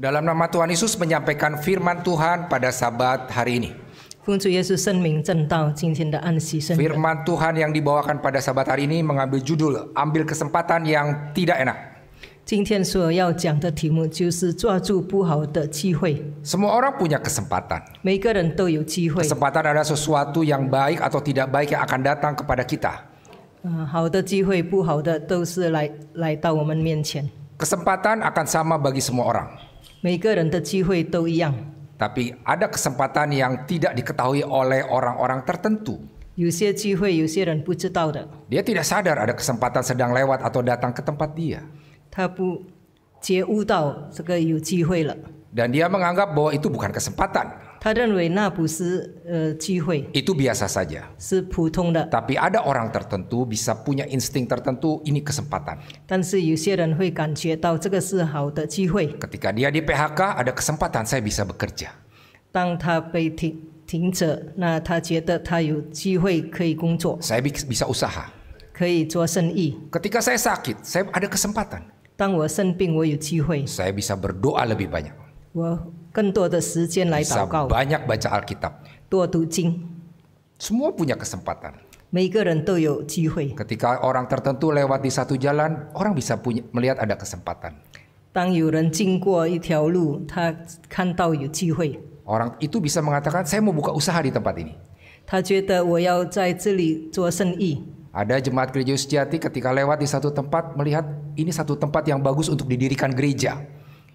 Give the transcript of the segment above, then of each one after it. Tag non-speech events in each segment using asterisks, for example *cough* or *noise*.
dalam nama Tuhan Yesus menyampaikan firman Tuhan pada sabat hari ini. Firman Tuhan yang dibawakan pada sabat hari ini mengambil judul ambil kesempatan yang tidak enak. Semua orang punya kesempatan. Kesempatan adalah sesuatu yang baik atau tidak baik yang akan datang kepada kita. Kesempatan akan sama bagi semua orang. 每个人的机会都一样。Tapi ada kesempatan yang tidak diketahui oleh orang-orang tertentu. Dia tidak sadar ada kesempatan sedang lewat atau datang ke tempat dia. Dan dia menganggap bahwa itu bukan kesempatan itu biasa saja. Tapi ada orang tertentu bisa punya insting tertentu ini kesempatan. Ketika dia di PHK ada kesempatan saya bisa bekerja. 当他被停停着，那他觉得他有机会可以工作。Saya bisa usaha. saya sakit, saya ada kesempatan. bisa berdoa lebih banyak. 更多的时间来祷告，banyak baca Alkitab，多读经。Semua punya kesempatan. Ketika orang tertentu lewat di satu jalan, orang bisa punya melihat ada kesempatan. Orang itu bisa mengatakan, saya mau buka usaha di tempat ini. Ada jemaat gereja sejati ketika lewat di satu tempat melihat ini satu tempat yang bagus untuk didirikan gereja.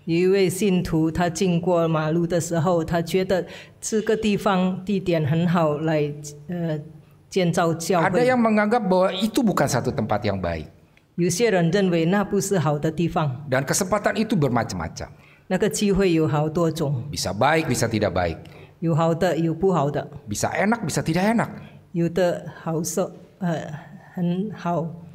有一位信徒，他经过马路的时候，他觉得这个地方地点很好来，呃，建造教会。Ada yang menganggap bahwa itu bukan satu tempat yang baik. 有些人认为那不是好的地方。Dan kesempatan itu bermacam-macam. 那个机会有好多种。Bisa baik, bisa tidak baik. 有好的，有不好的。Bisa enak, bisa tidak enak. 有的好受，呃。and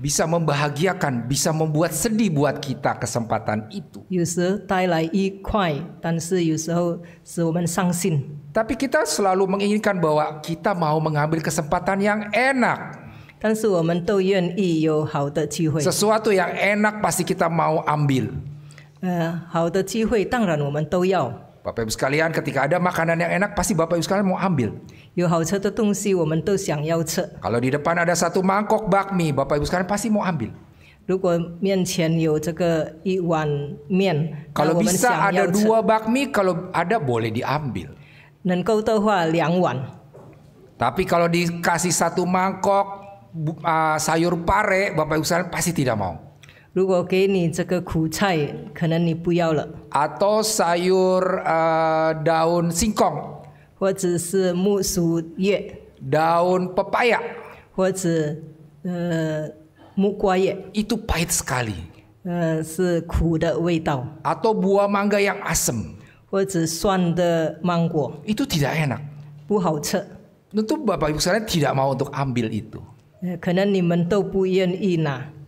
Bisa membahagiakan, bisa membuat sedih buat kita kesempatan itu. 有时带来愉快，但是有时候使我们伤心。Tapi kita selalu menginginkan bahwa kita mau mengambil kesempatan yang enak. 但是我们都愿意有好的机会。Sesuatu yang enak pasti kita mau ambil. 呃，好的机会当然我们都要。Eh, Bapak Ibu sekalian, ketika ada makanan yang enak, pasti Bapak Ibu sekalian mau ambil. Kalau di depan ada satu mangkok bakmi, Bapak Ibu sekalian pasti mau ambil. Kalau bisa ada dua bakmi, kalau ada boleh diambil. Tapi kalau dikasih satu mangkok ah, sayur pare, Bapak Ibu sekalian pasti tidak mau. 如果给你这个苦菜，可能你不要了。Atau sayur uh, daun singkong. 或者是木薯叶。Daun pepaya. pahit sekali. buah mangga yang asam. tidak enak. 不好吃。Tentu bapak ibu tidak mau untuk ambil itu.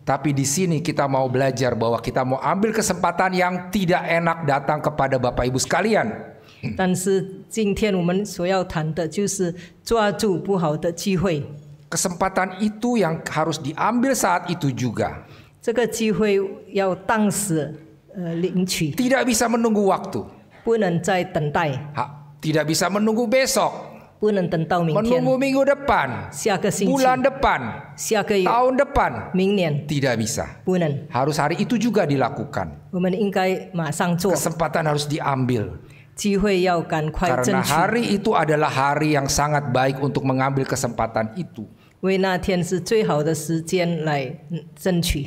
Tapi di sini kita mau belajar bahwa kita mau ambil kesempatan yang tidak enak datang kepada Bapak Ibu sekalian. *clears throat* Kesempatan itu yang harus diambil saat itu juga. Tidak bisa menunggu waktu. tidak bisa menunggu besok. Bukan tentang minggu menunggu minggu depan Siaga bulan depan Siaga tahun depan mingnian tidak bisa Bukan. harus hari itu juga dilakukan kesempatan harus diambil karena hari itu adalah hari yang sangat baik untuk mengambil kesempatan itu.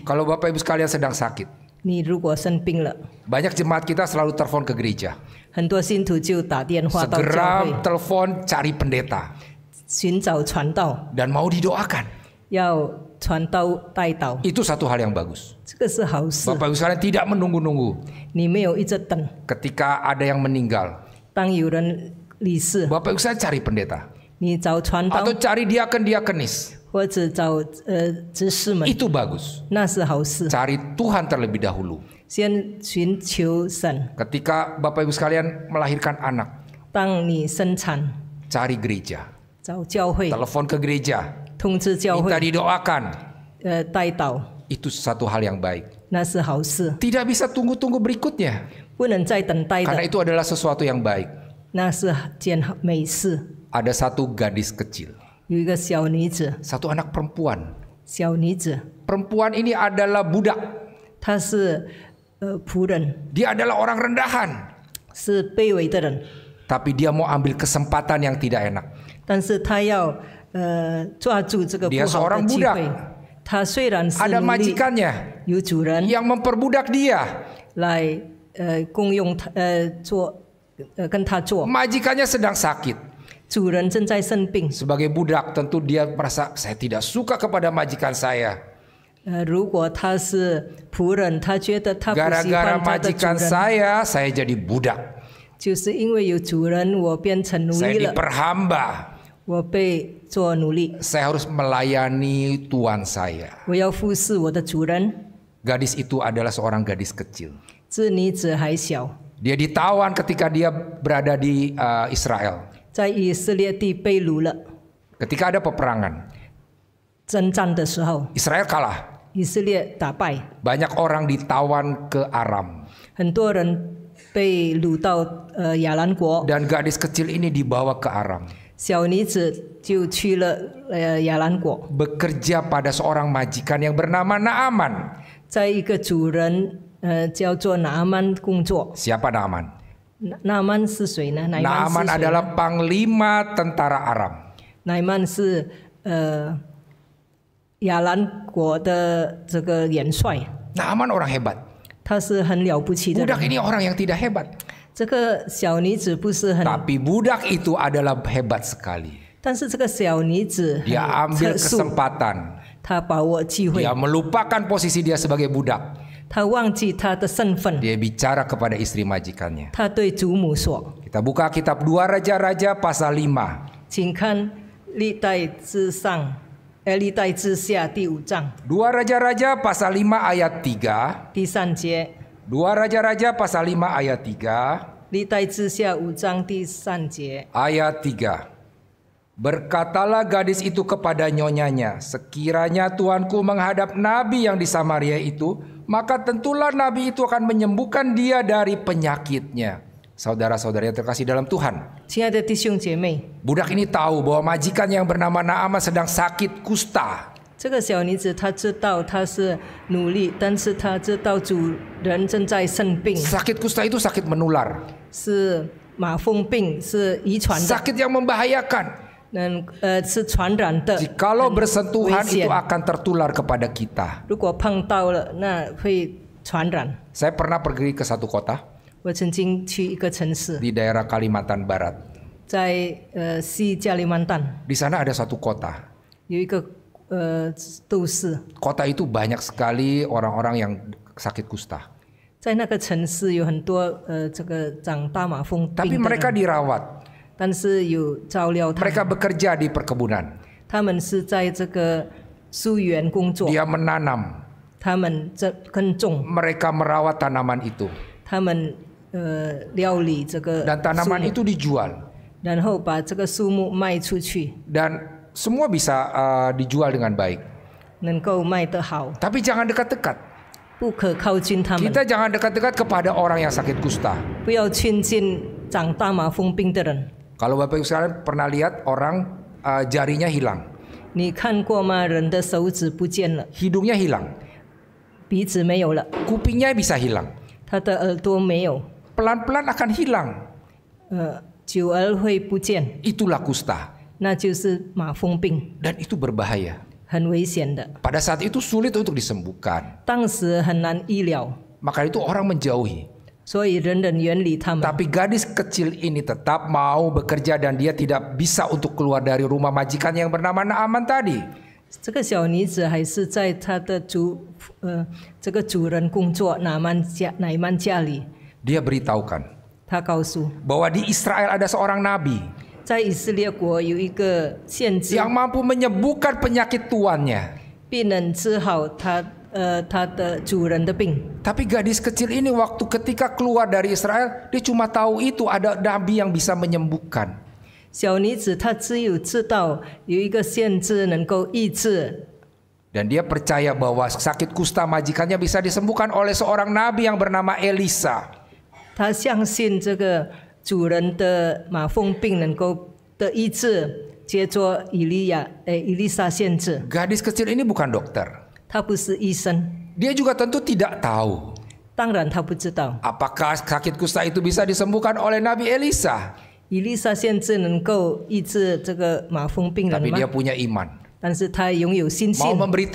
Kalau Bapak Ibu sekalian sedang sakit, banyak jemaat kita selalu telepon ke gereja segera telepon cari pendeta dan mau didoakan. satu hal yang bagus. Ibu sekalian tidak menunggu-nunggu. ada yang meninggal, Ibu saya cari pendeta atau cari diaken-diakenis. 或者找呃执事们，Itu bagus. Tuhan terlebih dahulu. Ketika Bapak Ibu sekalian melahirkan anak. Cari gereja. Telepon ke gereja. Minta didoakan. Itu satu hal yang baik. Tidak bisa tunggu-tunggu berikutnya. Karena itu adalah sesuatu yang baik. Ada satu gadis kecil. Satu anak perempuan. Perempuan ini adalah budak uh, 仆人 Dia adalah orang rendahan, Tapi dia mau ambil kesempatan yang tidak enak. Eh, dia seorang budak Ada majikannya yang memperbudak dia. Eh, eh, majikannya sedang sakit. Sebagai budak tentu dia merasa saya tidak suka kepada majikan saya gara gara majikan saya, saya jadi budak. Saya diperhamba. Saya harus melayani tuan saya. Gadis itu adalah seorang gadis kecil. Dia ditawan ketika dia berada di uh, Israel. Ketika ada peperangan. Israel kalah. Banyak orang ditawan ke Aram. Dan gadis kecil ini dibawa ke Aram. Bekerja pada seorang majikan yang bernama Naaman. 在一个主人呃叫做拿曼工作。Siapa Naaman? Naaman 是谁呢？Naaman adalah panglima tentara Aram. Naaman 亚兰国的这个元帅。Naaman orang hebat. Budak ini orang yang tidak hebat. budak itu adalah hebat sekali. Dia ambil kesempatan. melupakan posisi dia sebagai budak. Dia bicara kepada istri majikannya. Kita buka kitab dua Raja-raja pasal lima. Elitai Itzusia Ti Dua Raja-Raja pasal 5 ayat 3. Ti Dua Raja-Raja pasal 5 ayat 3. Elitai Itzusia Ujang Ti Ayat 3. Berkatalah gadis itu kepada nyonyanya, sekiranya tuanku menghadap nabi yang di Samaria itu, maka tentulah nabi itu akan menyembuhkan dia dari penyakitnya saudara-saudaranya terkasih dalam Tuhan. Budak ini tahu bahwa majikan yang bernama Naama sedang sakit kusta. Sakit kusta itu sakit menular. Sakit yang membahayakan. dan uh, eh, Jikalau bersentuhan itu akan tertular kepada kita. Saya pernah pergi ke satu kota. 我曾经去一个城市，di daerah Kalimantan Barat. Di sana ada satu kota. Kota itu banyak sekali orang-orang yang sakit kusta. Tapi mereka dirawat. Mereka bekerja di perkebunan. Dia menanam. Mereka merawat tanaman itu dan tanaman itu dijual dan semua bisa uh, dijual dengan baik tapi jangan dekat-dekat kita jangan dekat-dekat kepada orang yang sakit kusta kalau Bapak Ibu sekalian pernah lihat orang uh, jarinya hilang hilang. hilang，鼻子没有了，kupingnya bisa hilang，他的耳朵没有。pelan-pelan akan hilang. Uh, Itulah kusta. Dan itu berbahaya. Pada saat itu sulit untuk disembuhkan. Maka itu orang menjauhi. Tapi gadis kecil ini tetap mau bekerja dan dia tidak bisa untuk keluar dari rumah majikan yang bernama Naaman tadi. 这个小女子还是在她的主呃这个主人工作哪曼家哪曼家里。dia beritahukan bahwa di Israel ada seorang nabi yang mampu menyembuhkan penyakit tuannya. Tapi gadis kecil ini waktu ketika keluar dari Israel, dia cuma tahu itu ada nabi yang bisa menyembuhkan. Dan dia percaya bahwa sakit kusta majikannya bisa disembuhkan oleh seorang nabi yang bernama Elisa. 他相信这个主人的马蜂病能够的医治，接着以利亚，诶，以利沙限制。Gadis kecil ini bukan dokter. juga tentu tidak tahu. Apakah sakit kusta itu bisa disembuhkan oleh Nabi Elisa? Elisa dia punya iman. 但是他拥有信心。mau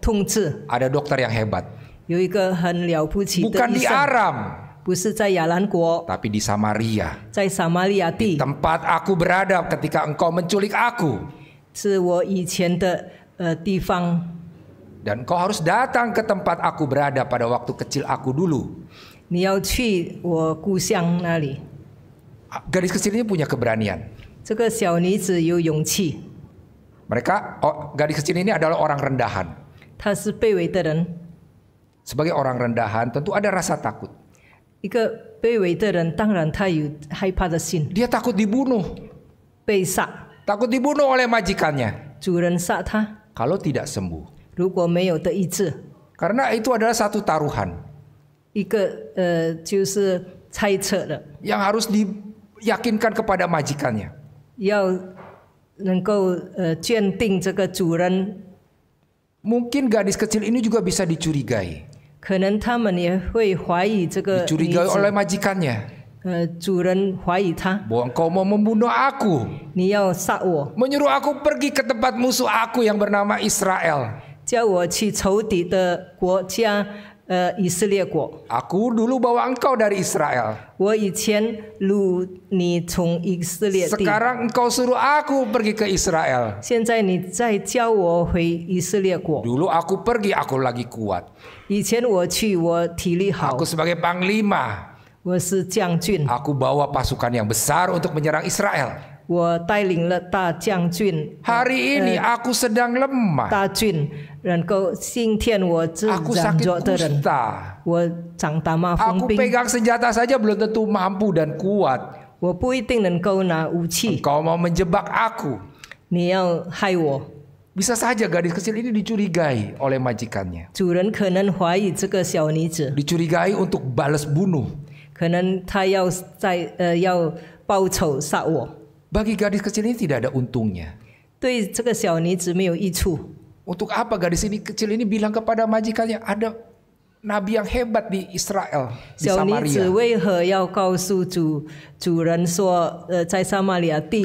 dokter yang hebat. 有一个很了不起的 bukan di Aram, di Samaria. tempat aku berada ketika engkau menculik aku. 是我以前的呃地方。Dan kau harus datang ke tempat aku berada pada waktu kecil aku dulu. Gadis kecil ini punya keberanian. Mereka, oh, gadis kecil ini adalah orang rendahan sebagai orang rendahan tentu ada rasa takut. Dia takut dibunuh. Takut dibunuh oleh majikannya. Kalau tidak sembuh. Karena itu adalah satu taruhan. Eh, Yang harus diyakinkan kepada majikannya. Mungkin gadis kecil ini juga bisa dicurigai. 可能他们也会怀疑这个 dicurigai oleh majikannya. 呃，主人怀疑他。Bahwa engkau mau membunuh aku. 你要杀我，Menyuruh aku pergi ke tempat musuh aku yang bernama Israel. 叫我去仇敌的国家 Aku dulu bawa engkau dari Israel. Sekarang engkau suruh aku pergi ke Israel. Dulu aku pergi, aku lagi kuat. aku sebagai panglima, Aku bawa pasukan yang besar untuk menyerang Israel. Hari ini aku sedang lemah. Aku sakit kusta. Aku pegang senjata saja belum tentu mampu dan kuat. Engkau mau menjebak aku. Bisa saja gadis kecil ini dicurigai oleh majikannya. Dicurigai untuk balas bunuh. aku bagi gadis kecil ini tidak ada untungnya. Untuk apa gadis ini kecil ini bilang kepada majikannya ada nabi yang hebat di Israel di Samaria.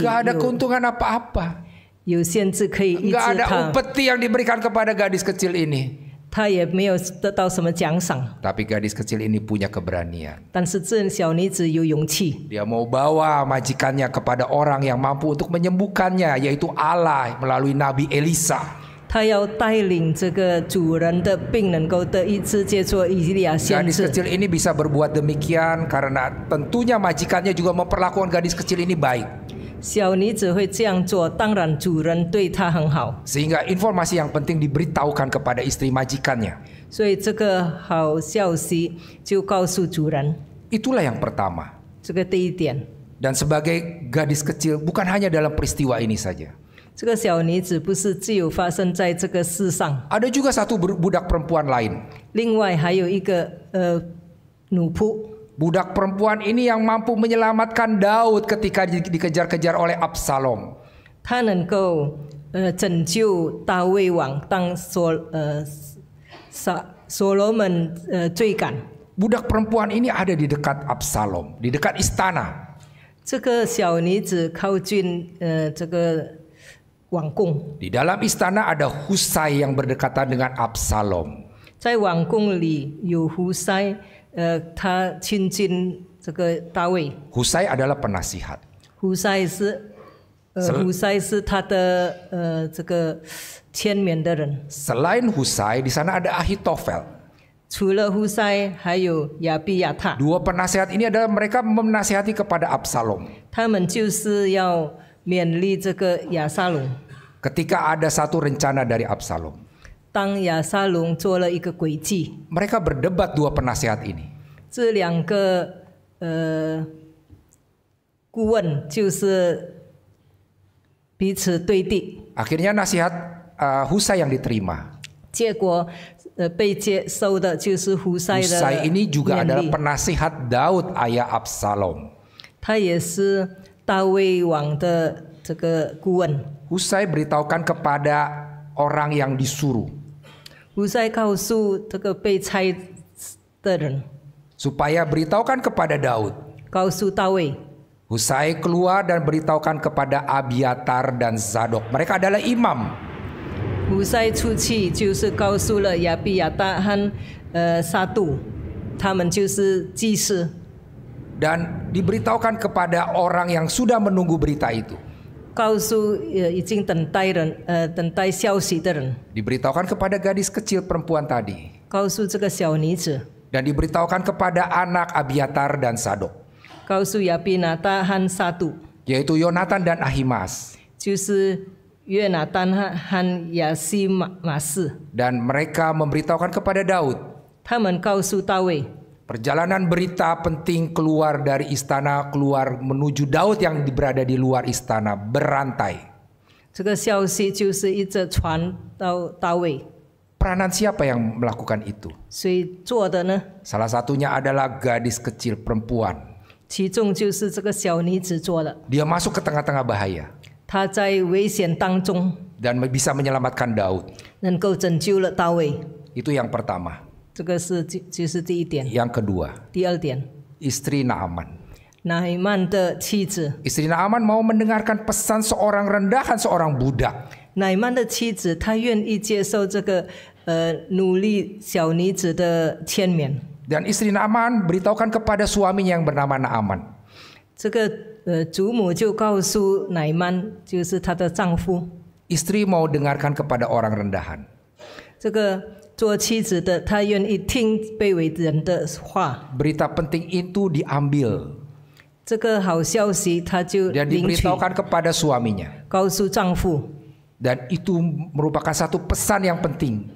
Gak ada keuntungan apa-apa. Gak ada upeti yang diberikan kepada gadis kecil ini. 他也没有得到什么奖赏。Tapi gadis kecil ini punya keberanian. 但是这小女子有勇气。Dia mau bawa majikannya kepada orang yang mampu untuk menyembuhkannya, yaitu Allah melalui Nabi Elisa. Gadis kecil ini bisa berbuat demikian karena tentunya majikannya juga memperlakukan gadis kecil ini baik. Sehingga informasi yang penting diberitahukan kepada istri majikannya. Itulah yang pertama. Dan sebagai gadis kecil bukan hanya dalam peristiwa ini saja. Ada juga satu budak perempuan lain. 另外还有一个呃奴仆。Budak perempuan ini yang mampu menyelamatkan Daud ketika dikejar-kejar oleh Absalom. Budak perempuan ini ada di dekat Absalom, di dekat istana. Eh, di dalam istana ada Husai yang berdekatan dengan Absalom. 在王宫里有胡塞。呃，他亲近这个大卫。Husai eh, adalah penasihat. Husai 是呃，Husai eh, eh, Husai, di sana ada Ahitofel. 除了 penasihat ini adalah mereka menasihati kepada Absalom. ada satu rencana dari Absalom. Mereka berdebat dua penasihat ini. akhirnya nasihat uh, yang diterima. 结果呃被接收的就是胡塞的。Husai ini juga adalah penasihat Daud ayah Absalom. Husai beritahukan kepada orang yang disuruh supaya beritahukan kepada Daud. Kau Usai keluar dan beritahukan kepada Abiatar dan Zadok. Mereka adalah imam. Usai kau eh, satu, Dan diberitahukan kepada orang yang sudah menunggu berita itu. Kau kausu izing tentai dan tentai xiao si dan diberitahukan kepada gadis kecil perempuan tadi kausu juga xiao ni dan diberitahukan kepada anak Abiatar dan Sadok kausu yapi nata han satu yaitu Yonatan dan Ahimas justru Yonatan han yasi mas dan mereka memberitahukan kepada Daud Taman kausu tawe Perjalanan berita penting keluar dari istana, keluar menuju Daud yang berada di luar istana, berantai. Peranan siapa yang melakukan itu? Salah satunya adalah gadis kecil perempuan. Dia masuk ke tengah-tengah bahaya. Dan bisa menyelamatkan Daud. Itu yang pertama. Yang kedua. istri Naaman. Naaman 的妻子。Istri Naaman mau mendengarkan pesan seorang rendahan seorang budak. Naaman istri Naaman beritahukan kepada suaminya yang bernama Naaman. 这个呃祖母就告诉乃曼，就是她的丈夫。Istri mau dengarkan kepada orang rendahan. 做妻子的，她愿意听卑微人的话。Berita penting itu diambil. diberitahukan dan kepada suaminya. itu merupakan satu pesan yang penting.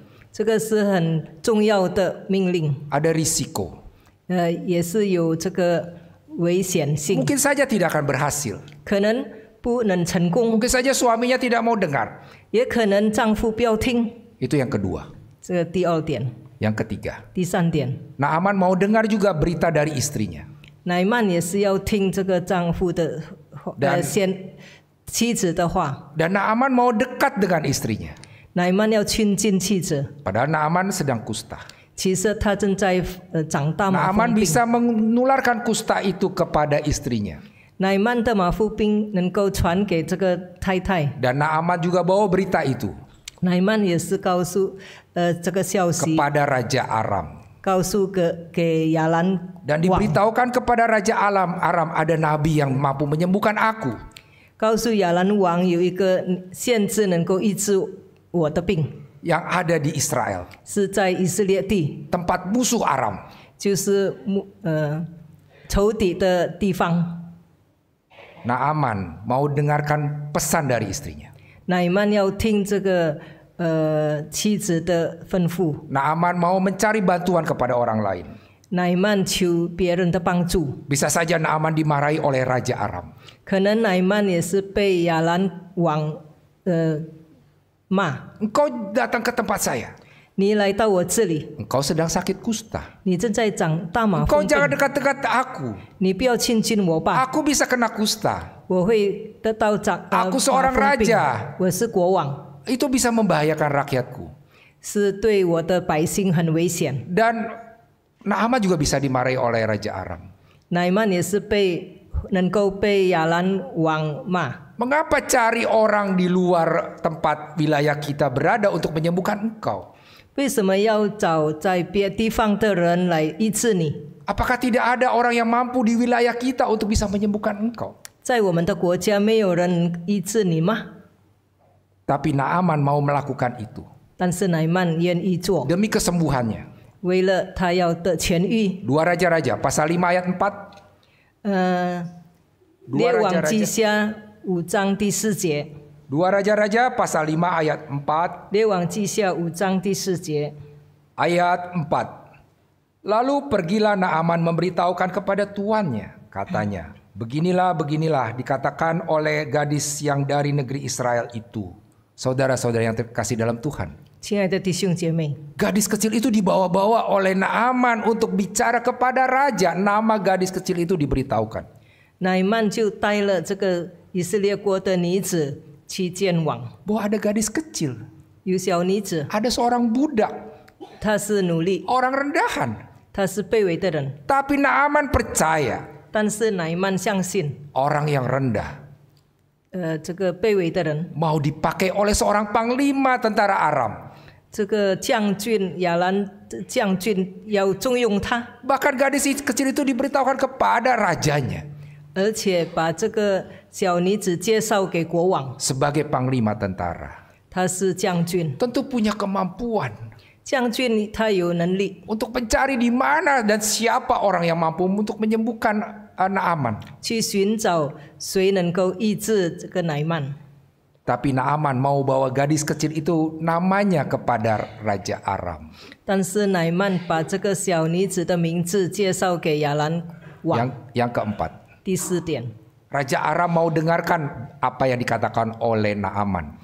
risiko. 呃，也是有这个危险性。Mungkin risiko. saja tidak akan berhasil. saja suaminya tidak mau dengar. yang kedua. Yang ketiga. Aman mau dengar juga berita dari istrinya. Naaman 也是要听这个丈夫的 dan, eh, Naaman mau dekat dengan istrinya. Naaman Padahal Naaman sedang kusta. Naaman bisa menularkan kusta itu kepada istrinya. Naaman Dan Naaman juga bawa berita itu. Naiman ya su kau su uh, kepada raja Aram. Kau su ke ke jalan dan diberitahukan kepada raja Aram Aram ada nabi yang mampu menyembuhkan aku. Kau su jalan wang yu ike sianzi zi neng kau izu wo de bing. Yang ada di Israel. Si zai Israel di tempat musuh Aram. Jiu si de di fang. Naaman mau dengarkan pesan dari istrinya. Naiman yau ting zege uh, qi de fen fu. Naaman mau mencari bantuan kepada orang lain. Naiman qiu bie ren de bang zu. Bisa saja Naaman dimarahi oleh raja Aram. Kenen Naiman ye si bei Yalan Wang eh, ma. Engkau datang ke tempat saya engkau sedang sakit kusta. Engkau jangan dekat-dekat aku. aku bisa kena kusta. Aku seorang raja. Itu bisa membahayakan rakyatku. Dan Naaman juga bisa dimarahi oleh raja Aram. Naaman Mengapa cari orang di luar tempat wilayah kita berada untuk menyembuhkan engkau? Apakah tidak ada orang yang mampu di wilayah kita untuk bisa menyembuhkan engkau? Tapi Naaman mau melakukan itu Demi kesembuhannya. Dua raja Raja-Raja pasal lima ayat empat。呃，列王记下五章第四节。Raja-Raja Dua Raja-Raja pasal 5 ayat 4. Ayat 4. Lalu pergilah Naaman memberitahukan kepada tuannya, katanya, "Beginilah, beginilah dikatakan oleh gadis yang dari negeri Israel itu." Saudara-saudara yang terkasih dalam Tuhan. Gadis kecil itu dibawa-bawa oleh Naaman untuk bicara kepada raja. Nama gadis kecil itu diberitahukan. Naaman 就带了这个以色列国的女子 Qi Wang, Bahwa ada gadis kecil. Yu zi. Ada seorang budak. Orang rendahan. Tapi Naaman percaya. Orang yang rendah. Uh, 这个卑微的人, mau dipakai oleh seorang panglima tentara Aram. bahkan gadis kecil itu diberitahukan kepada rajanya sebagai panglima tentara. Tentu punya kemampuan untuk mencari di mana dan siapa orang yang mampu untuk menyembuhkan anak Naaman. Tapi Naaman mau bawa gadis kecil itu namanya kepada Raja Aram. 但是乃曼把这个小女子的名字介绍给亚兰王。Yang yang keempat, 第四点。Raja Aram mau dengarkan apa yang dikatakan oleh Naaman.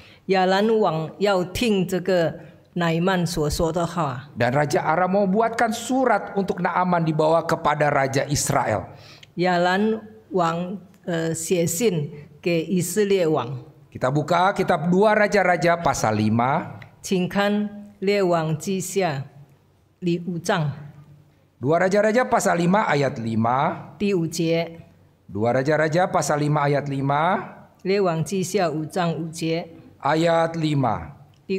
Dan Raja Aram mau buatkan surat untuk Naaman dibawa kepada Raja Israel. Eh, Kita buka kitab dua Raja-Raja pasal 5. 请看列王记下第五章。Dua Raja-Raja pasal 5 ayat 5. jie. Dua Raja-Raja pasal 5 ayat 5. Ayat 5. Di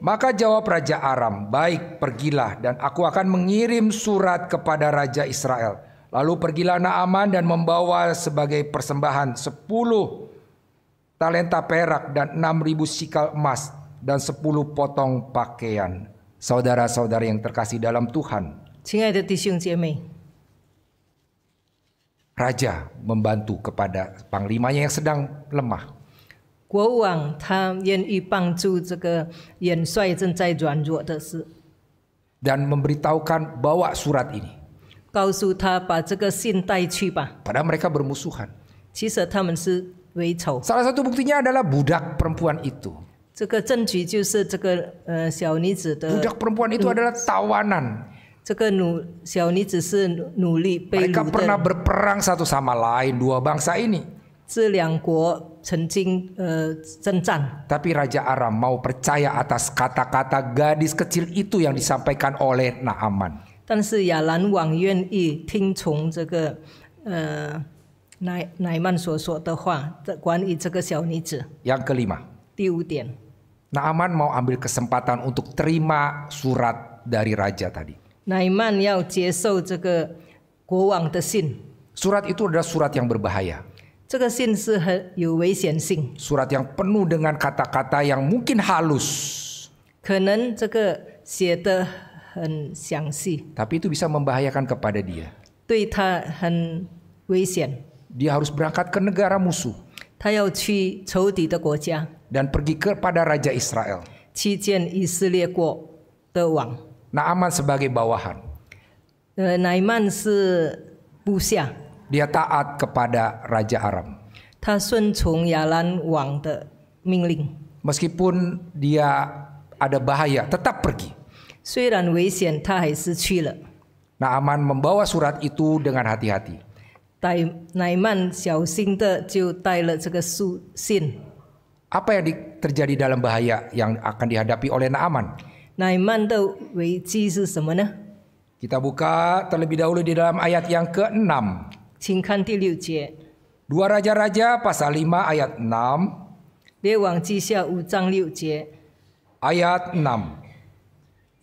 Maka jawab Raja Aram, baik pergilah dan aku akan mengirim surat kepada Raja Israel. Lalu pergilah Naaman dan membawa sebagai persembahan 10 talenta perak dan 6000 sikal emas dan 10 potong pakaian. Saudara-saudara yang terkasih dalam Tuhan. 亲爱的弟兄姐妹 raja membantu kepada panglimanya yang sedang lemah. Dan memberitahukan bawa surat ini. Pada mereka bermusuhan. Salah satu buktinya adalah budak perempuan itu. Eh, budak perempuan itu adalah tawanan. Mereka pernah berperang satu sama lain dua bangsa ini. Tapi Raja Aram mau percaya atas kata-kata gadis kecil itu yang disampaikan oleh Naaman. Yang kelima. Naaman mau ambil kesempatan untuk terima surat dari raja tadi. Surat itu adalah surat yang berbahaya. Surat yang penuh dengan kata-kata yang mungkin halus. tapi itu bisa membahayakan kepada dia. Dia harus berangkat ke negara musuh. dan pergi kepada raja Israel. 去见以色列国的王。Naaman sebagai bawahan. Eh, Naiman Dia taat kepada raja Aram. Meskipun dia ada bahaya, tetap pergi. Naaman membawa surat itu dengan hati-hati. Naiman Apa yang terjadi dalam bahaya yang akan dihadapi oleh Naaman? Kita buka terlebih dahulu di dalam ayat yang ke-6. Dua raja Raja-Raja pasal 5 ayat 6. Ayat 6.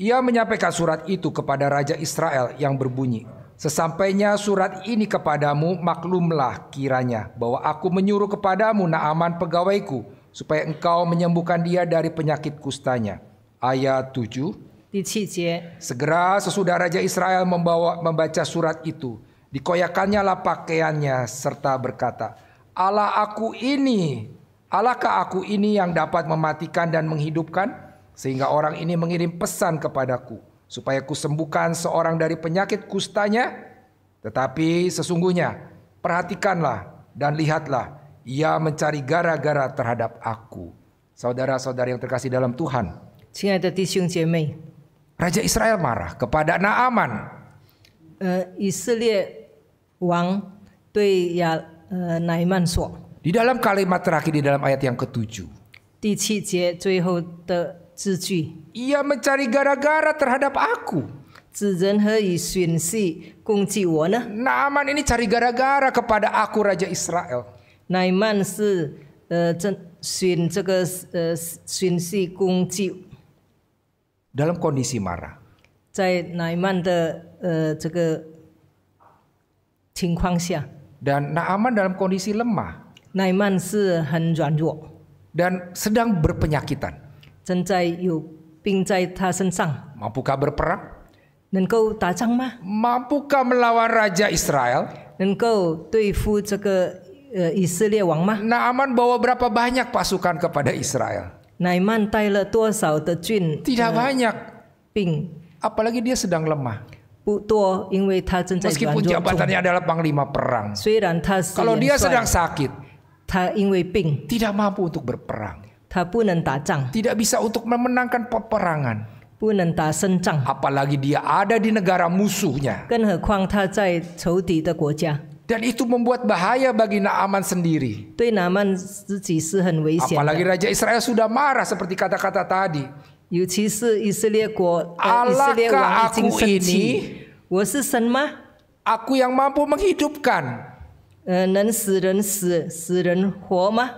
Ia menyampaikan surat itu kepada Raja Israel yang berbunyi, Sesampainya surat ini kepadamu, maklumlah kiranya bahwa aku menyuruh kepadamu Naaman pegawaiku, supaya engkau menyembuhkan dia dari penyakit kustanya ayat 7. Segera sesudah Raja Israel membawa membaca surat itu, dikoyakannya pakaiannya serta berkata, Allah aku ini, Allahkah aku ini yang dapat mematikan dan menghidupkan? Sehingga orang ini mengirim pesan kepadaku, supaya ku sembuhkan seorang dari penyakit kustanya. Tetapi sesungguhnya, perhatikanlah dan lihatlah, ia mencari gara-gara terhadap aku. Saudara-saudara yang terkasih dalam Tuhan, raja Israel marah kepada Naaman. Di dalam kalimat terakhir di dalam ayat yang ketujuh, Ia mencari gara-gara terhadap aku. Naaman ini cari gara-gara kepada aku Raja Israel. 乃曼是呃，这损这个呃损失攻击 dalam kondisi marah. Dan Naaman dalam kondisi lemah. Dan sedang berpenyakitan. Mampukah berperang? Mampukah melawan Raja Israel? Naaman bawa berapa banyak pasukan kepada Israel? Naiman tai le sao jun. Tidak banyak. Ping. Apalagi dia sedang lemah. Meskipun jabatannya adalah panglima perang. Kalau dia sedang sakit, tidak mampu untuk berperang. Tidak bisa untuk memenangkan peperangan. Apalagi dia ada di negara musuhnya. Dan itu membuat bahaya bagi Naaman sendiri. Apalagi Raja Israel sudah marah seperti kata-kata tadi. Alahkah aku ini? Aku yang mampu menghidupkan.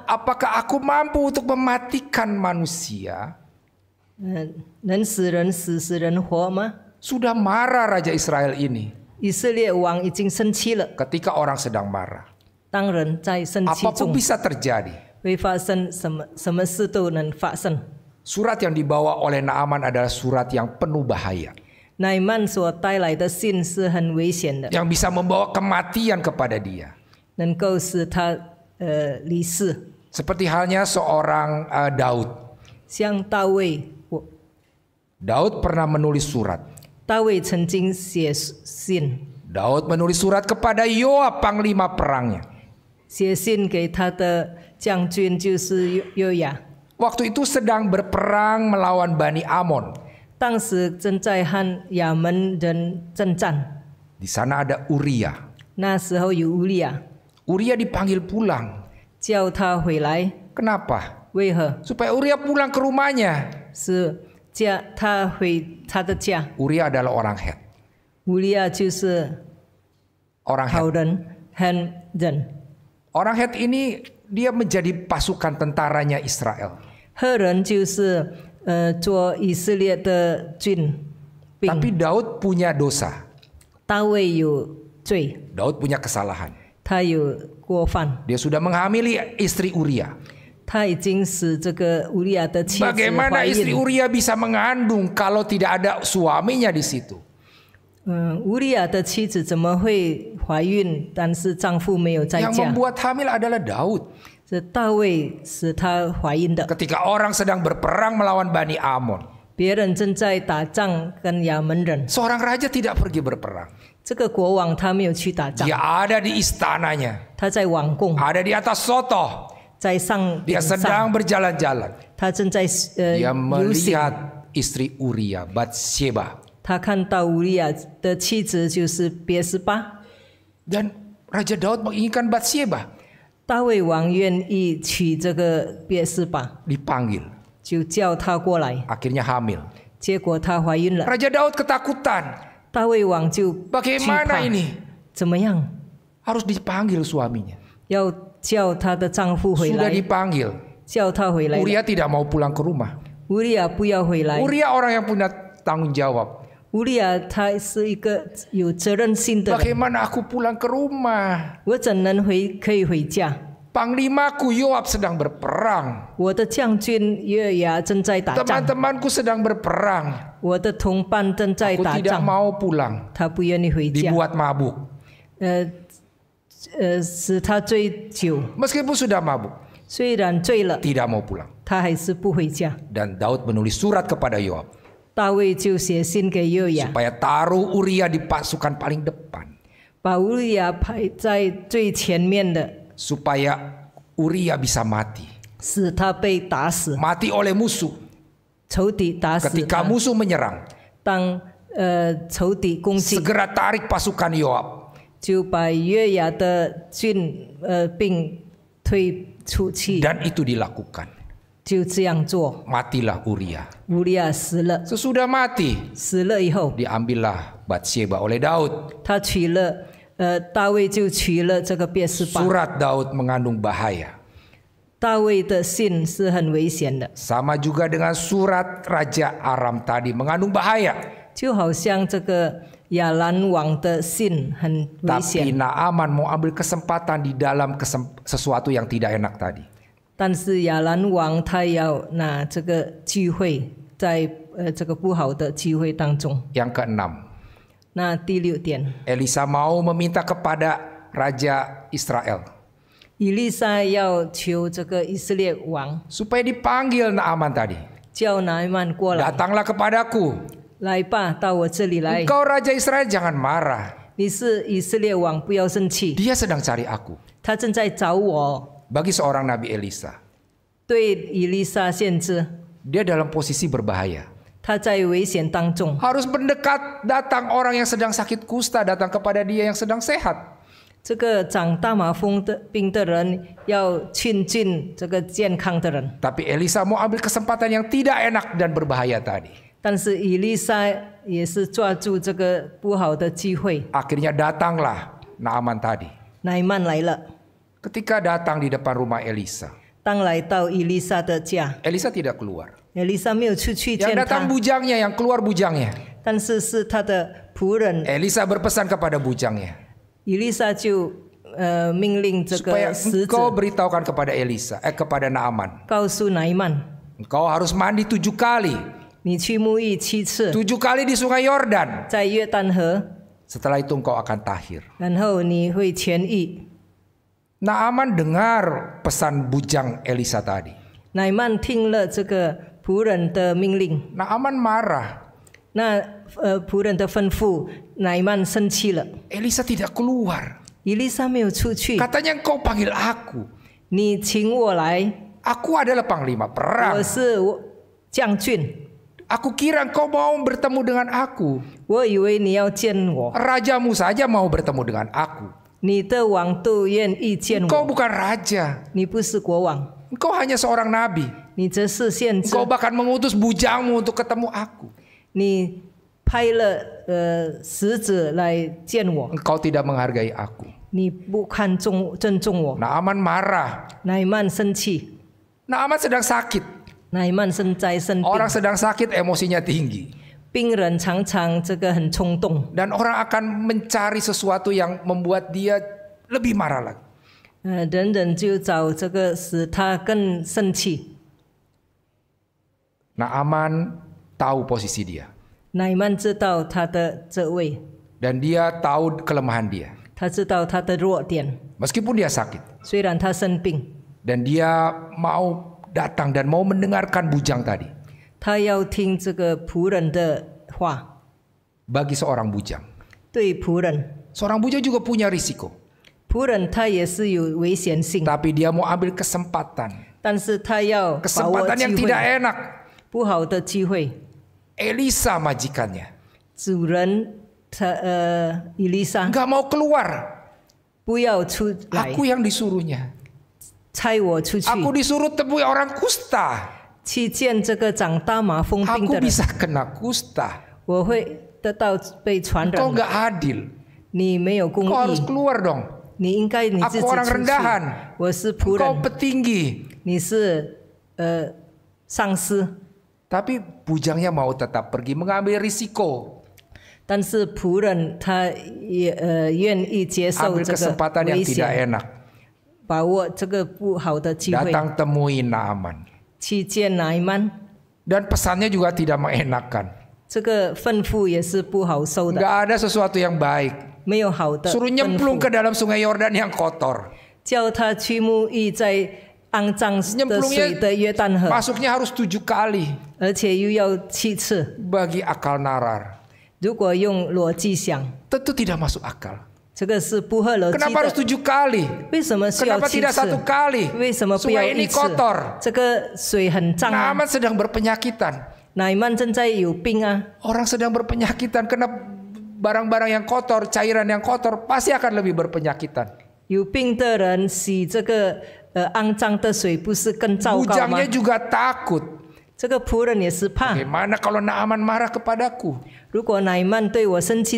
Apakah aku mampu untuk mematikan manusia? Sudah marah Raja Israel ini. 以色列王已经生气了。Ketika orang sedang marah. apapun bisa terjadi. yang dibawa oleh Naaman adalah surat yang penuh bahaya. Naaman Yang bisa membawa kematian kepada dia. Eh, Seperti halnya seorang uh, Daud. Daud pernah menulis surat. Daud menulis surat kepada Yoab panglima perangnya. 写信给他的将军就是约雅。Waktu itu sedang berperang melawan Bani Amon. 当时正在和亚门人征战。Di sana ada Uria. 那时候有 Uria。Uria dipanggil pulang. 叫他回来。Kenapa? 为何？Supaya Uria pulang ke rumahnya. 是 Uria adalah orang Het. Uria 就是 orang Het. Han Orang ini dia menjadi pasukan tentaranya Israel. Tapi Daud punya dosa. Daud punya kesalahan. Dia sudah menghamili istri Uria. Bagaimana istri Uria bisa mengandung kalau tidak ada suaminya di situ? 嗯，乌利亚的妻子怎么会怀孕？但是丈夫没有在 Yang membuat hamil adalah Daud. orang sedang berperang melawan Bani Amon, 别人正在打仗跟亚门人，seorang raja tidak pergi berperang. ada di istananya, di atas soto, dia sedang berjalan-jalan. Dia melihat istri Uria, Batsheba. Dan Raja Daud menginginkan Akhirnya hamil. Raja Daud ketakutan. bagaimana Harus dipanggil suaminya. 叫她的丈夫回来。Sudah dipanggil. 叫她回来。Uria tidak mau pulang ke rumah. 不要回来。Uria orang yang punya tanggung jawab. 他是一个有责任心的。Bagaimana aku pulang ke rumah? Yoab sedang berperang. Teman-temanku sedang berperang. Aku tidak mau pulang. Dibuat mabuk. Eh, Meskipun sudah mabuk. 虽然醉了。Tidak mau pulang. Daud menulis surat kepada Yoab. taruh Uria di pasukan paling depan. Supaya Uria bisa mati. 使他被打死。Mati oleh musuh. musuh menyerang. Segera tarik pasukan Yoab. Dan itu dilakukan. 就这样做。Matilah Uria. Uria 死了。Sesudah mati. 死了以后。Diambillah Bathsheba oleh Daud. 他娶了呃大卫就娶了这个别是巴。Surat Daud mengandung bahaya. 大卫的信是很危险的。Sama juga dengan surat Raja Aram tadi mengandung bahaya. 就好像这个。Yalan wang te sin hen Tapi Naaman mau ambil kesempatan di dalam kesemp sesuatu yang tidak enak tadi. Wang 但是亚兰王他要拿这个机会在呃这个不好的机会当中。Yang eh, keenam. Nah, di Elisa mau meminta kepada raja Israel. Elisa supaya dipanggil Naaman tadi. Datanglah kepadaku. Kau raja Israel jangan marah. Dia sedang cari aku. Bagi seorang Nabi Elisa. Dia dalam posisi berbahaya. mendekat datang orang yang sedang sakit kusta datang kepada dia yang sedang sehat. tapi Elisa mau ambil kesempatan yang tidak enak dan berbahaya tadi. Akhirnya datanglah Naaman tadi. Naaman 来了。Ketika datang di depan rumah Elisa. Elisa tidak keluar. Elisa 没有出去见他。Yang datang bujangnya, yang keluar bujangnya. 但是是他的仆人。Elisa berpesan kepada bujangnya. Elisa 就 uh, beritahukan kepada Elisa, eh kepada Naaman. Kau su Naaman. Engkau harus mandi tujuh kali. 你去沐浴七次，tujuh kali di sungai Yordan. Setelah itu engkau akan tahir. Naaman dengar pesan bujang Elisa tadi. Naaman 听了这个仆人的命令。Naaman marah. 那呃仆人的吩咐，乃曼生气了。Elisa tidak keluar. Elisa 没有出去。Katanya engkau panggil aku. 你请我来。Aku adalah panglima perang. 我是将军。Aku kira engkau mau bertemu dengan aku. Rajamu saja mau bertemu dengan aku. Kau bukan raja. Kau hanya seorang nabi. Kau bahkan mengutus bujangmu untuk ketemu aku. E, Kau tidak menghargai aku. Kan Naaman marah. Naaman sedang sakit. Naiman Orang sedang sakit emosinya tinggi. Dan orang akan mencari sesuatu yang membuat dia lebih marah lagi. 呃，人人就找这个使他更生气。Nah Aman tahu posisi dia. Naiman Dan dia tahu kelemahan dia. Meskipun dia sakit. Dan dia mau datang dan mau mendengarkan bujang tadi. Bagi seorang bujang. Seorang bujang juga punya risiko. Tapi dia mau ambil kesempatan. Kesempatan yang tidak enak. Elisa majikannya. 主人他呃，伊丽莎，nggak mau aku yang disuruhnya。Aku disuruh temui orang kusta. Aku bisa kena kusta. nggak adil. harus keluar dong. Aku orang rendahan. 我是仆人。Kau petinggi. bujangnya mau tetap pergi mengambil risiko. kesempatan yang tidak enak. Datang temui Naaman. Dan pesannya juga tidak mengenakan. 这个吩咐也是不好受的。Gak ada sesuatu yang baik. Suruh nyemplung ke dalam sungai Yordan yang kotor. 叫他去沐浴在肮脏的水的约旦河。Masuknya harus tujuh kali. 而且又要七次。Bagi akal narar. 如果用逻辑想，tentu tidak masuk akal. Kenapa harus tujuh kali? Kenapa tidak satu kali? Sungai ini kotor. Naaman sedang berpenyakitan. Orang sedang berpenyakitan kenapa barang-barang yang kotor, cairan yang kotor pasti akan lebih berpenyakitan. 有病的人洗这个呃肮脏的水，不是更糟糕吗？Bujangnya juga takut. Bagaimana kalau Naaman marah kepadaku?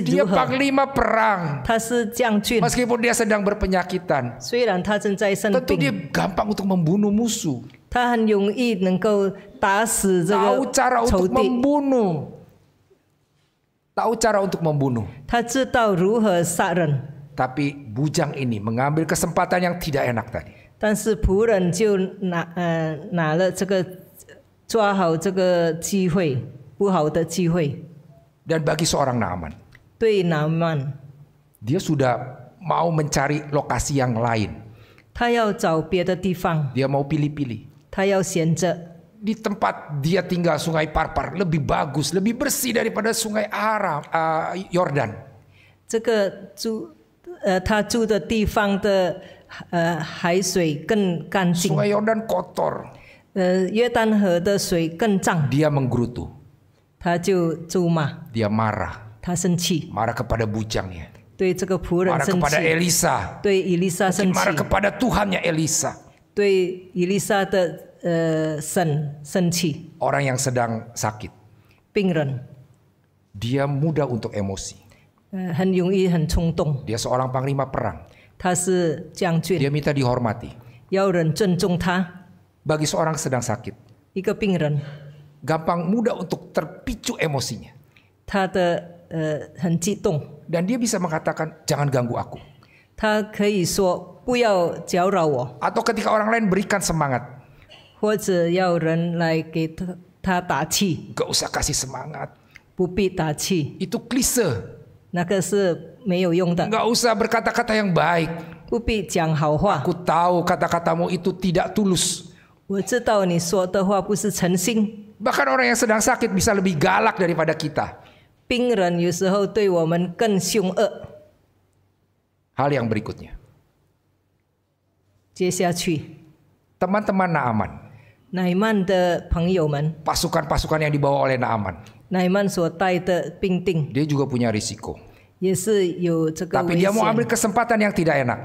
Dia panglima perang. Meskipun dia sedang berpenyakitan. 虽然他正在生病。Tentu dia gampang untuk membunuh musuh. 他很容易能够打死这个 Tahu cara untuk membunuh. Tahu cara untuk membunuh. Tapi bujang ini mengambil kesempatan yang tidak enak tadi. 但是仆人就拿呃拿了这个抓好这个机会不好的机会。dan bagi seorang Naaman. Tui Naaman. Dia sudah mau mencari lokasi yang lain. Dia mau pilih-pilih. Di tempat dia tinggal sungai Parpar lebih bagus, lebih bersih daripada sungai Aram, uh, Yordan. Eh, eh, sungai Yordan kotor. Eh, dia menggerutu. Dia marah. marah kepada bujangnya. Marah kepada Elisa. 对以利沙 Mungkin kepada Tuhannya Elisa. Orang yang sedang sakit. 病人 Dia mudah untuk emosi. Dia seorang panglima perang. Dia minta dihormati. Bagi seorang sedang sakit, 一个病人 gampang mudah untuk terpicu emosinya. Eh, Dan dia bisa mengatakan jangan ganggu aku. Atau ketika orang lain berikan semangat. Gak usah kasih semangat. Itu klise. Gak usah berkata-kata yang baik. Aku tahu kata-katamu itu tidak tulus. 我知道你说的话不是诚心。Bahkan orang yang sedang sakit bisa lebih galak daripada kita. E. Hal yang berikutnya. teman teman Naaman. Naiman pasukan pasukan yang dibawa oleh Naaman. Naiman Dia juga punya risiko. Tapi dia mau ambil kesempatan yang tidak enak.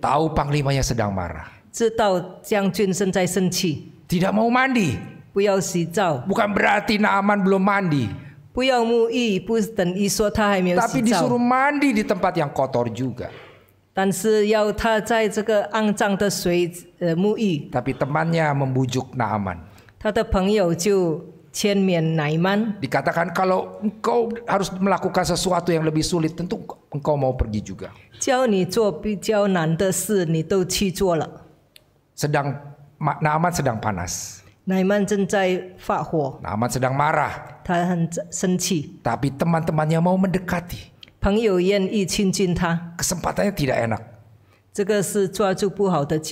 Tahu panglimanya sedang marah. 知道将军正在生气。tidak mau mandi. Bukan berarti Naaman belum mandi. Tapi disuruh mandi di tempat yang kotor juga. Tapi temannya membujuk Naaman. Dikatakan kalau engkau harus melakukan sesuatu yang lebih sulit, tentu engkau mau pergi juga. Sedang Naaman sedang panas. Naaman Naaman sedang marah. Tapi teman-temannya mau mendekati. Kesempatannya tidak enak.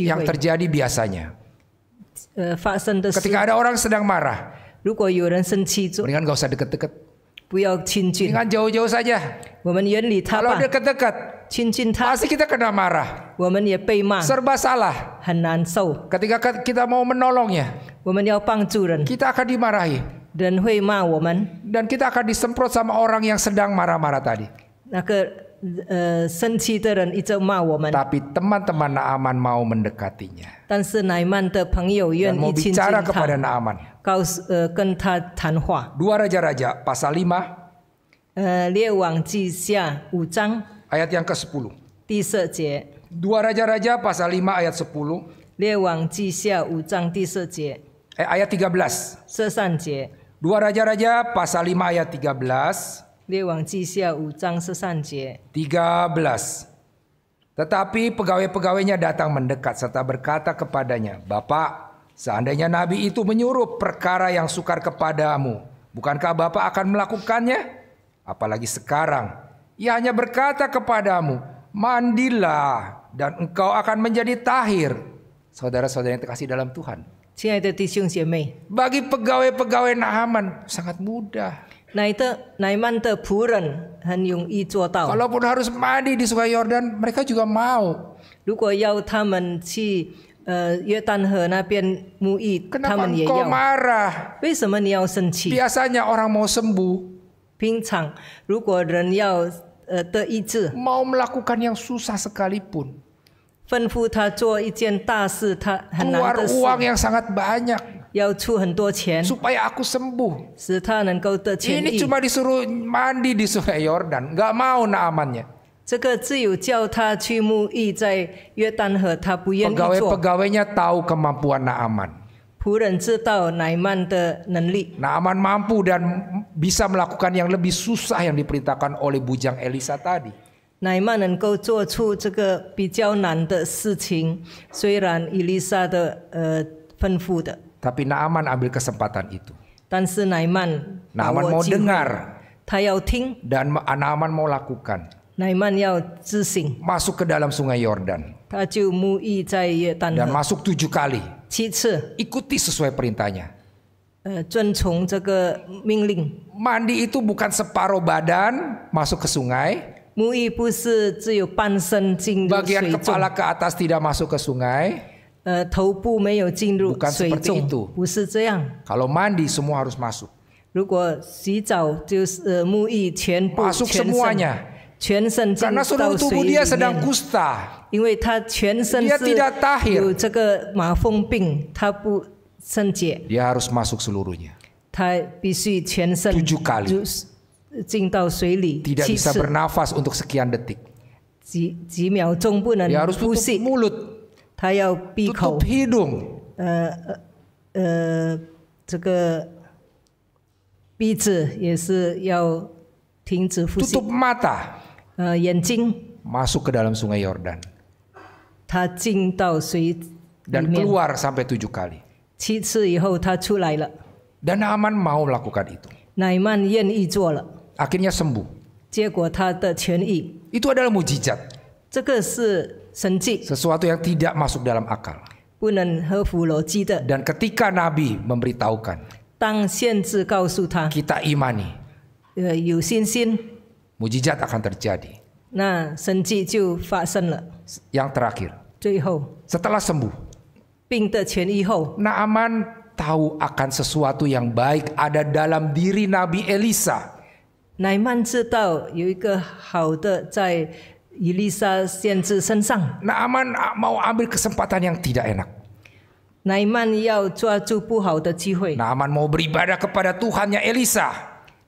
Yang terjadi biasanya. Eh, Ketika ada orang sedang marah. Mendingan gak usah deket-deket. jauh-jauh saja. Kalau dekat-dekat, pasti kita kena marah. Serba salah. Ketika kita mau menolongnya, kita akan dimarahi. Dan kita akan disemprot sama orang yang sedang marah-marah tadi. Eh, Tapi teman-teman Naaman mau mendekatinya. Dan mau bicara kepada Naaman. Eh, Dua raja-raja pasal 5呃，列王记下五章 ayat yang ke-10. Dua raja Raja-Raja pasal 5 ayat 10. Eh, ayat 13. Dua raja Raja-Raja pasal 5 ayat 13. belas. Tetapi pegawai-pegawainya datang mendekat serta berkata kepadanya, Bapak, seandainya Nabi itu menyuruh perkara yang sukar kepadamu, bukankah Bapak akan melakukannya? Apalagi sekarang, ia hanya berkata kepadamu, mandilah dan engkau akan menjadi tahir. Saudara-saudara yang terkasih dalam Tuhan. Bagi pegawai-pegawai Naaman sangat mudah. Nah itu Kalaupun harus mandi di Sungai Yordan, mereka juga mau. marah Biasanya orang mau sembuh. 平常如果人要呃的意志，mau melakukan yang susah sekalipun，吩咐他做一件大事，他很难的事。keluar uang yang sangat banyak，要出很多钱，supaya aku sembuh，使他能够得痊愈。Ini cuma disuruh mandi di sungai Yordan, nggak mau Naamannya. 这个只有叫他去沐浴在约旦河，他不愿意做。Pegawai-pegawainya tahu kemampuan Naaman. Naaman mampu dan bisa melakukan yang lebih susah yang diperintahkan oleh bujang Elisa tadi. 乃曼能够做出这个比较难的事情，虽然伊丽莎的呃吩咐的。Tapi eh，Naaman ambil kesempatan itu. Naaman mau dengar. 他要听。Dan Naaman mau lakukan. Masuk ke dalam sungai Yordan. 他就沐浴在约旦。Dan masuk tujuh kali. Ikuti sesuai perintahnya. Mandi itu bukan separuh badan masuk ke sungai. Bagian kepala ke atas tidak masuk ke sungai. Bukan seperti itu. Kalau mandi semua harus masuk. Masuk 全身 semuanya. Karena seluruh tubuh dia sedang kusta. Dia tidak tahir. Dia harus masuk seluruhnya. Tujuh kali. Tidak bisa bernafas untuk sekian detik. Dia harus tutup mulut. Tutup hidung. Uh, uh, 这个鼻子也是要停止呼吸。Tutup mata. 呃，眼睛 masuk ke dalam sungai Yordan. dan keluar sampai tujuh kali. Dan Naaman mau melakukan itu. Akhirnya sembuh. Itu adalah mujizat, Sesuatu yang tidak masuk dalam akal. Dan ketika Nabi memberitahukan, kita imani mujizat akan terjadi. Nah, senji jiu Yang terakhir. Setelah sembuh. Naaman tahu akan sesuatu yang baik ada dalam diri Nabi Elisa. Naaman tahu Elisa Naaman mau ambil kesempatan yang tidak enak. Naiman Naaman mau beribadah kepada Tuhannya Elisa.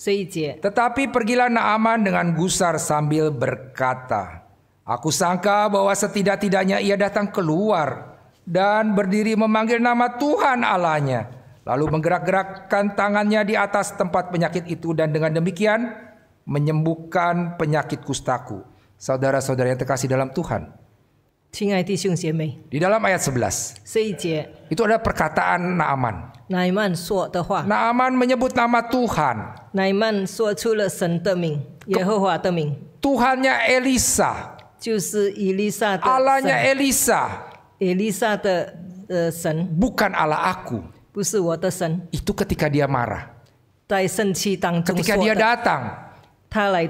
Tetapi pergilah Naaman dengan gusar sambil berkata, Aku sangka bahwa setidak-tidaknya ia datang keluar dan berdiri memanggil nama Tuhan Allahnya. Lalu menggerak-gerakkan tangannya di atas tempat penyakit itu dan dengan demikian menyembuhkan penyakit kustaku. Saudara-saudara yang terkasih dalam Tuhan. Di dalam ayat 11. Itu ada perkataan Naaman. Naiman Naaman menyebut nama Tuhan. Naiman Tuhannya Elisa. Allahnya Elisa. Elisa de, uh, Bukan Allah aku. Itu ketika dia marah. Ketika dia datang.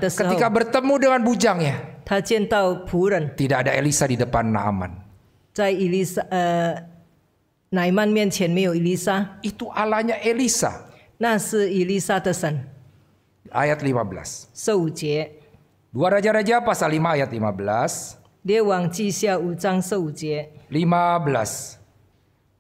Ketika bertemu dengan bujangnya. Tidak ada Elisa di depan Naaman. Itu alanya Elisa. Ayat 15. Dua raja Raja-Raja pasal 5 ayat 15. 15.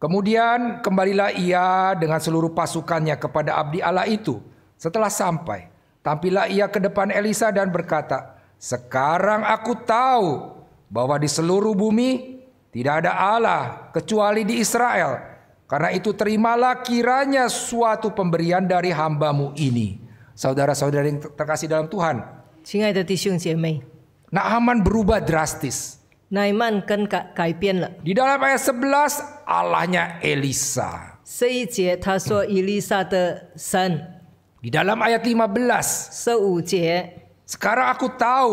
Kemudian kembalilah ia dengan seluruh pasukannya kepada abdi Allah itu. Setelah sampai, tampillah ia ke depan Elisa dan berkata, "Sekarang aku tahu bahwa di seluruh bumi tidak ada Allah kecuali di Israel. Karena itu terimalah kiranya suatu pemberian dari hambamu ini. Saudara-saudara yang terkasih dalam Tuhan. Naaman berubah drastis. Naiman kan Di dalam ayat 11 Allahnya Elisa. Hmm. Di dalam ayat 15. Sekarang aku tahu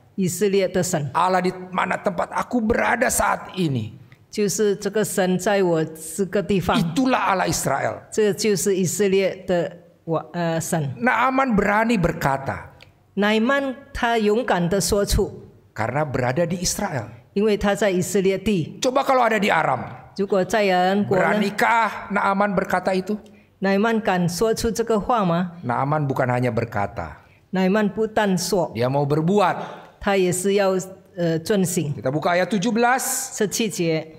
Allah di mana tempat aku berada saat ini. Itulah Allah Israel. Naaman berani berkata. Naaman Karena berada di Israel. Coba kalau ada di Aram. Beranikah Naaman berkata itu? Naaman kan Naaman bukan hanya berkata. Naaman bukan Dia mau berbuat. 他也是要呃遵行。Kita buka ayat 17. 十七节。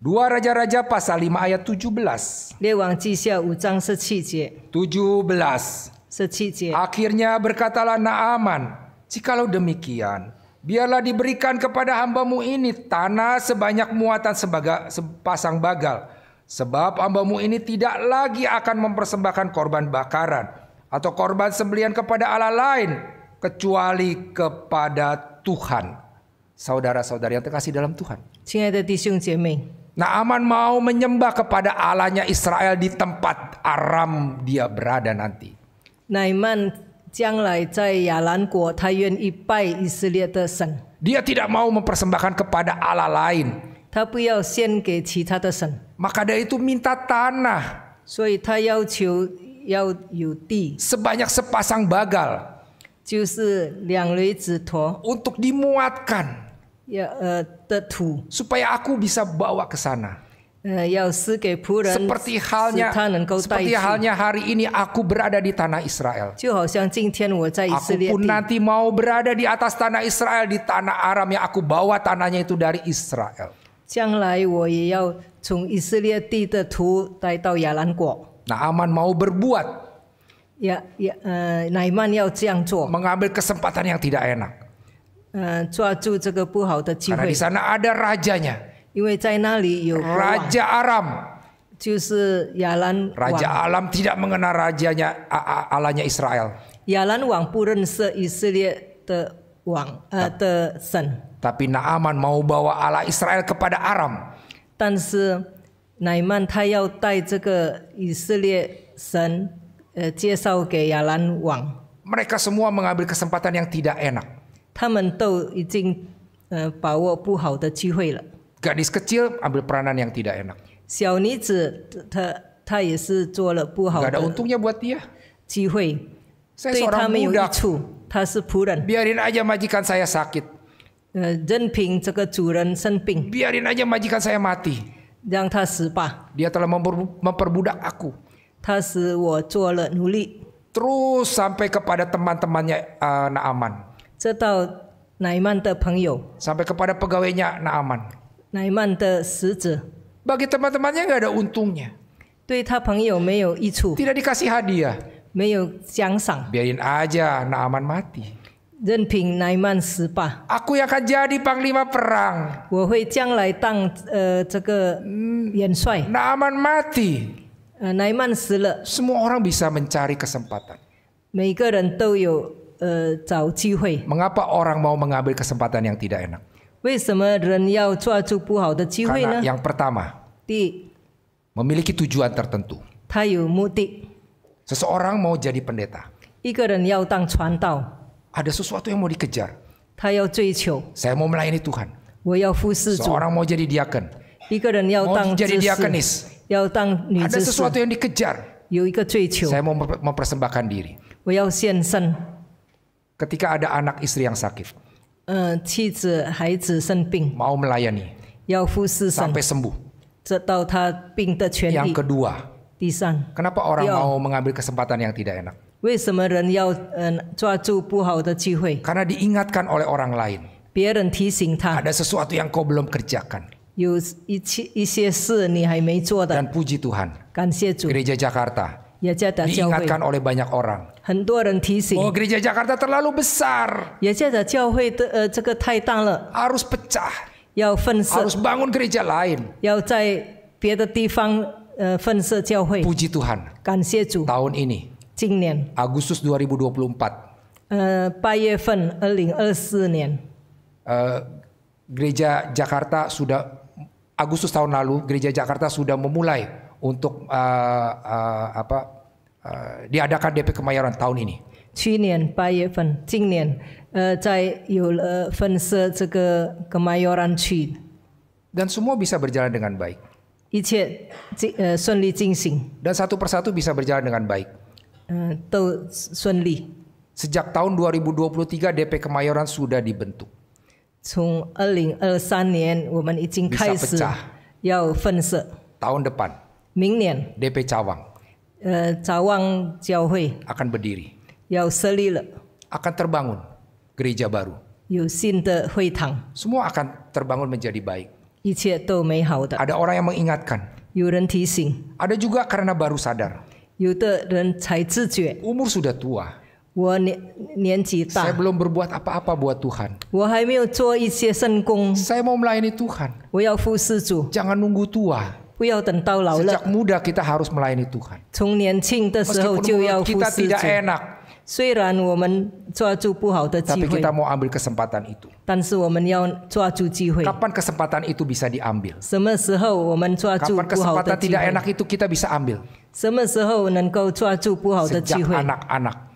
Dua Raja-Raja pasal lima ayat 17. 列王记下五章十七节。17. Akhirnya berkatalah Naaman, jikalau demikian, biarlah diberikan kepada hambamu ini tanah sebanyak muatan sebaga, sepasang bagal. Sebab hambamu ini tidak lagi akan mempersembahkan korban bakaran atau korban sembelian kepada Allah lain kecuali kepada Tuhan. Saudara-saudari yang terkasih dalam Tuhan. Nah, Aman mau menyembah kepada Allahnya Israel di tempat Aram dia berada nanti. Naiman dia tidak mau mempersembahkan kepada Allah lain. Maka dia itu minta tanah. Sebanyak sepasang bagal untuk dimuatkan. Ya, uh, Supaya aku bisa bawa ke sana. Eh, seperti halnya seperti halnya hari ini aku berada di tanah Israel. Aku pun nanti mau berada di atas tanah Israel di tanah Aram yang aku bawa tanahnya itu dari Israel. Nah, aman mau berbuat Ya, ya uh, eh, Naiman mengambil kesempatan yang tidak enak. Uh, eh, Karena di sana ada rajanya. Raja Aram. Raja Alam tidak mengenal rajanya alanya Israel. Tapi Naaman mau bawa ala Israel kepada Aram. 但是乃曼他要带这个以色列神 mereka semua mengambil kesempatan yang tidak enak. Gadis kecil ambil peranan yang tidak enak. tidak Gak ada untungnya buat dia. Saya seorang muda. Biarin aja majikan saya sakit. Biarin aja majikan saya mati. Dia telah memperbudak aku. Terus sampai kepada teman-temannya uh, Naaman. Sampai kepada pegawainya Naaman. Bagi teman teman-temannya nggak ada untungnya. Tidak dikasih hadiah. 没有奖赏。Biarin aja Naaman mati. Aku yang akan jadi panglima perang. mati. Eh, Semua orang bisa mencari kesempatan. Mengapa orang mau mengambil kesempatan yang tidak enak? Karena yang pertama, memiliki tujuan tertentu. Seseorang mau jadi pendeta. Ada sesuatu yang mau dikejar. Saya mau melayani Tuhan. Seorang mau jadi diaken. Mau jadi ada sesuatu yang dikejar. Saya mau mempersembahkan diri. Ketika ada anak istri yang sakit. 嗯、呃，妻子孩子生病。Mau melayani. 要服侍神。Sampai sembuh. 直到他病的痊愈。Yang kedua. orang mau mengambil kesempatan yang tidak enak? Karena diingatkan oleh orang lain. Ada sesuatu yang kau belum kerjakan. Dan puji Tuhan. Jakarta. Diingatkan oleh banyak orang. Oh gereja Jakarta terlalu besar. Harus pecah. Harus bangun gereja lain. Puji Tuhan. Tahun ini. Agustus 2024. gereja Jakarta sudah Agustus tahun lalu gereja Jakarta sudah memulai untuk uh, uh, apa uh, diadakan DP kemayoran tahun ini. 去年八月份，今年呃，在有了分设这个 uh, uh, Kemayoran 区。Dan semua bisa berjalan dengan baik. Uh, Dan satu persatu bisa berjalan dengan baik. Sejak tahun 2023 DP Kemayoran sudah dibentuk. 从二零二三年我们已经开始要分社。Tahun depan. 明年。DP Cawang. Uh, Cawang Jiao berdiri. 要设立了。Akan terbangun gereja baru. 有新的会堂。Semua akan terbangun menjadi baik. 一切都美好的。Ada orang yang mengingatkan. 有人提醒。Ada juga karena baru sadar. 有的人才自觉。Umur sudah tua. Saya belum berbuat apa-apa buat Tuhan. Saya mau melayani Tuhan. Jangan nunggu tua. Sejak muda kita harus melayani Tuhan. Meskipun kita tidak enak. 虽然我们抓住不好的机会，tapi kita mau ambil kesempatan itu. Kapan kesempatan itu bisa diambil? Kapan kesempatan tidak enak itu kita bisa ambil? 什么时候能够抓住不好的机会？Sejak anak-anak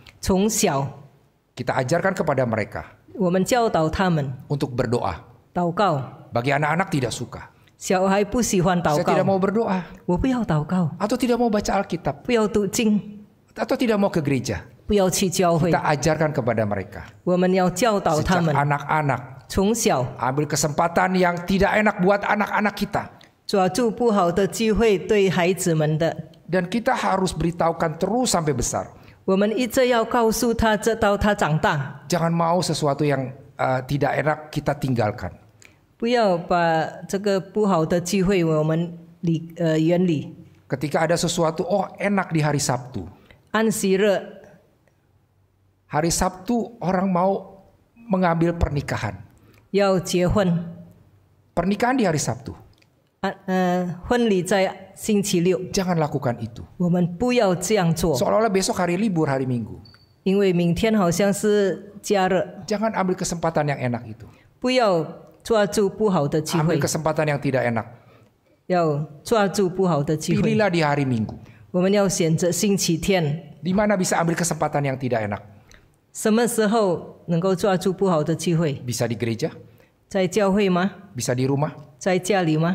kita ajarkan kepada mereka untuk berdoa. bagi anak anak-anak tidak suka. Saya tidak mau berdoa atau tidak mau baca Alkitab atau tidak mau ke gereja. 不要去教会 ajarkan kepada mereka 我们要教导他 anak ambil kesempatan yang tidak enak buat anak-anak kita dan kita harus beritahukan terus sampai besar. Jangan mau sesuatu yang uh, tidak enak kita tinggalkan. Ketika ada sesuatu oh enak di hari Sabtu. Hari Sabtu orang mau mengambil pernikahan. Pernikahan di hari Sabtu. Jangan lakukan itu. seolah olah besok hari libur hari Minggu. ambil kesempatan yang enak itu. kesempatan yang tidak enak. di hari Minggu. mana bisa ambil kesempatan yang tidak enak? di gereja. di rumah.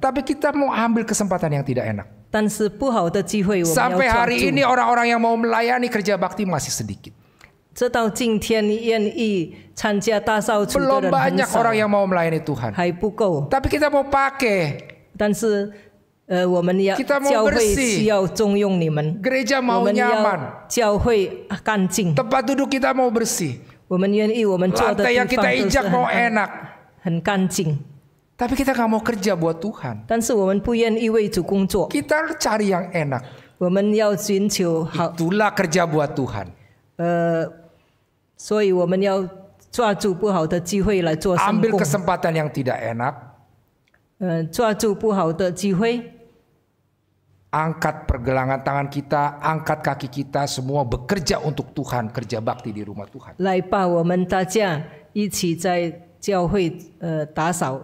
Tapi kita mau ambil kesempatan yang tidak enak. Sampai hari ini orang-orang yang mau melayani kerja bakti masih sedikit. Belum banyak orang yang mau melayani Tuhan. Tapi kita mau pakai. Kita mau bersih. Gereja mau nyaman. Tempat duduk kita mau bersih. Lantai yang kita injak mau enak. Tapi kita nggak mau kerja buat Tuhan. Kita cari yang enak. Itulah kerja buat Tuhan. Ambil kesempatan yang tidak enak. Angkat pergelangan tangan kita, angkat kaki kita, semua bekerja untuk Tuhan, kerja bakti di rumah Tuhan. 来吧，我们大家一起在教会呃打扫。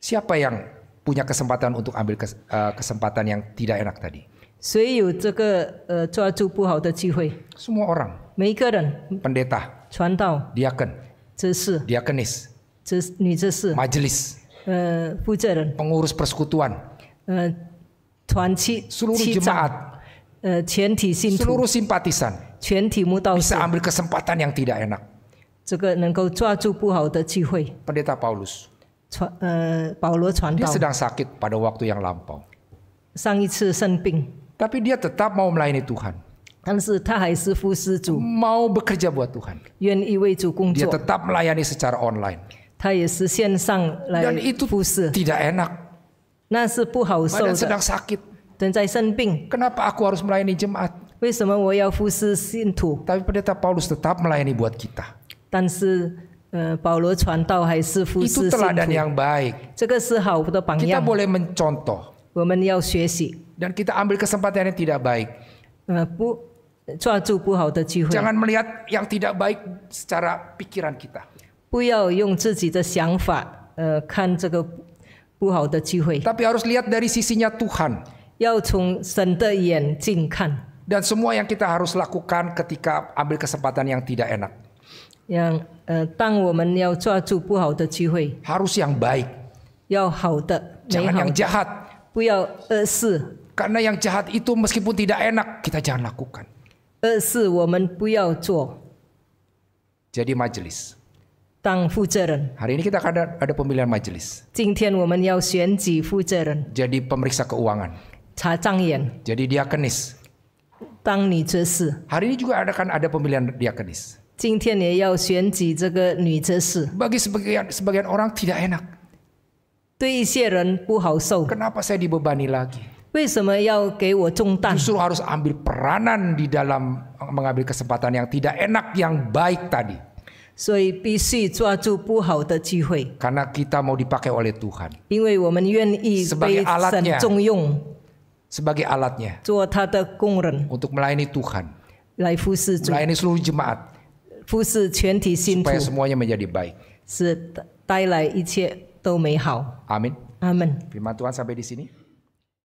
Siapa yang punya kesempatan untuk ambil kes, uh, kesempatan yang tidak enak tadi? Eh，Semua orang. 每一个人，Pendeta, 传道、diaken, 执事、diakenis, 执女执事，majelis, 呃，负责人，pengurus eh，persekutuan, 呃，团契 seluruh 七长，jemaat, 呃，全体信徒，seluruh simpatisan 全体慕道士 bisa，ambil kesempatan yang tidak enak. Pendeta. Paulus dia sedang sakit pada waktu yang lampau. tapi dia tetap mau melayani Tuhan. 但是他还是服侍主。Mau bekerja buat Tuhan. 愿意为主工作。Dia tetap melayani secara online. 他也是线上来 Dan itu tidak enak. 那是不好受的。Badan sedang sakit. kenapa aku harus melayani jemaat? 为什么我要服侍信徒？Tapi pendeta Paulus tetap melayani buat kita. 但是 Uh, itu teladan yang baik. Kita boleh mencontoh. Dan kita ambil kesempatan yang tidak baik. Jangan melihat yang tidak baik secara pikiran kita. Tapi harus lihat dari sisinya Tuhan. Dan semua yang kita harus lakukan ketika ambil kesempatan yang tidak enak. Yang 呃，当我们要抓住不好的机会，harus yang baik，要好的，美 jangan 好 yang 的，jahat. 不要恶事。Karena yang jahat itu meskipun tidak enak, kita jangan lakukan. 恶事我们不要做，Jadi majelis. 当负责人。Hari ini kita akan ada, ada pemilihan majelis. 今天我们要选举负责人，Jadi pemeriksa keuangan. 查账员，Jadi diakenis. 当你这事。Hari ini juga akan ada pemilihan diakonis。bagi sebagian sebagian orang tidak enak. saya dibebani lagi? harus ambil peranan di dalam eh, mengambil kesempatan yang tidak enak yang baik tadi. kita mau dipakai oleh Tuhan. sebagai alatnya. untuk melayani Tuhan. seluruh jemaat. 富士全体信徒是带来一切都美好。阿门。阿门。